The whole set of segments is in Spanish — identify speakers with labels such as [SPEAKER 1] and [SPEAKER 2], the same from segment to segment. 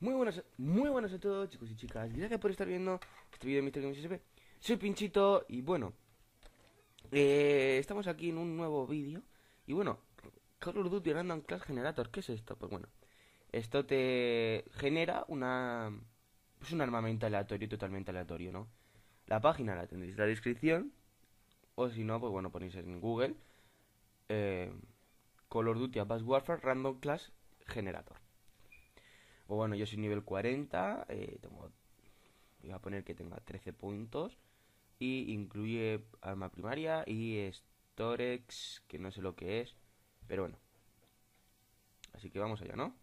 [SPEAKER 1] Muy buenas, muy buenas a todos chicos y chicas, gracias por estar viendo este vídeo de Mr. Games Soy Pinchito y bueno, eh, estamos aquí en un nuevo vídeo y bueno, Call of Duty Random Class Generator, ¿qué es esto? Pues bueno, esto te genera una... Es pues, un armamento aleatorio, totalmente aleatorio, ¿no? La página la tendréis en la descripción. O si no, pues bueno, ponéis en Google eh, Color Duty Advanced Warfare Random Class Generator. O bueno, yo soy nivel 40. Eh, tengo, voy a poner que tenga 13 puntos. Y incluye arma primaria y Storex, que no sé lo que es. Pero bueno. Así que vamos allá, ¿no?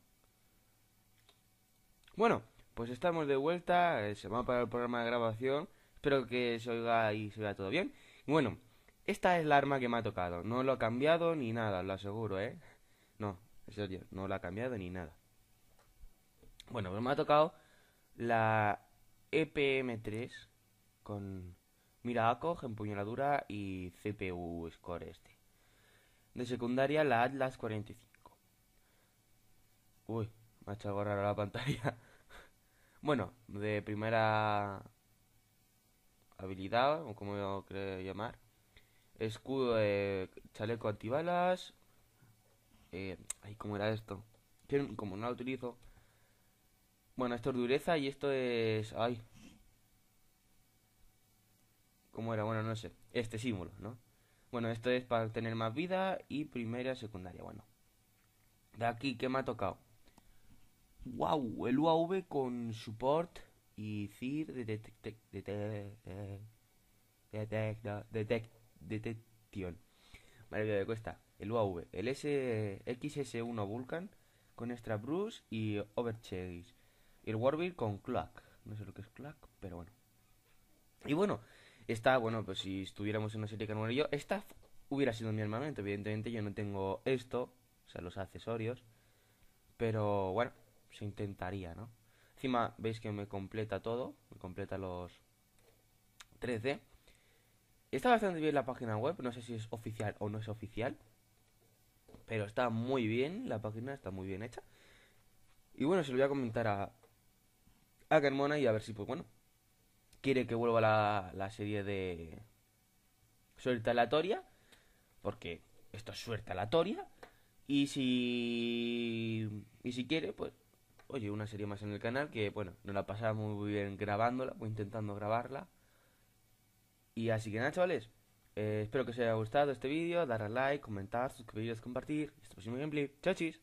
[SPEAKER 1] Bueno, pues estamos de vuelta. Eh, se va a parar el programa de grabación. Espero que se oiga y se vea todo bien. bueno, esta es la arma que me ha tocado. No lo ha cambiado ni nada, lo aseguro, ¿eh? No, en serio, no lo ha cambiado ni nada. Bueno, pues me ha tocado la EPM3 con mira ACOG, empuñaladura y CPU score este. De secundaria la Atlas 45. Uy, me ha hecho borrar la pantalla. bueno, de primera habilidad, o como lo llamar. Escudo chaleco antibalas. Eh, ay, ¿cómo era esto? como no lo utilizo. Bueno, esto es dureza y esto es... Ay. ¿Cómo era? Bueno, no sé. Este símbolo, ¿no? Bueno, esto es para tener más vida y primera, secundaria, bueno. De aquí, ¿qué me ha tocado? ¡Wow! El UAV con support y de Detection. Vale, de Cuesta, el UAV, el XS1 Vulcan con extra Bruce y Overchase. el Warbeard con Clack. No sé lo que es Clack, pero bueno. Y bueno, esta, bueno, pues si estuviéramos en una serie que no era yo, esta hubiera sido mi armamento. Evidentemente yo no tengo esto, o sea, los accesorios. Pero bueno, se intentaría, ¿no? Encima veis que me completa todo, me completa los 3D. Está bastante bien la página web, no sé si es oficial o no es oficial. Pero está muy bien, la página está muy bien hecha. Y bueno, se lo voy a comentar a, a Carmona y a ver si, pues bueno, quiere que vuelva la, la serie de suerte aleatoria. Porque esto es suerte aleatoria. Y si. Y si quiere, pues oye, una serie más en el canal que, bueno, nos la pasaba muy bien grabándola o pues intentando grabarla. Y así que nada, chavales, eh, espero que os haya gustado este vídeo, darle a like, comentar, suscribiros, compartir. Y hasta este el próximo gameplay. Chao, chis.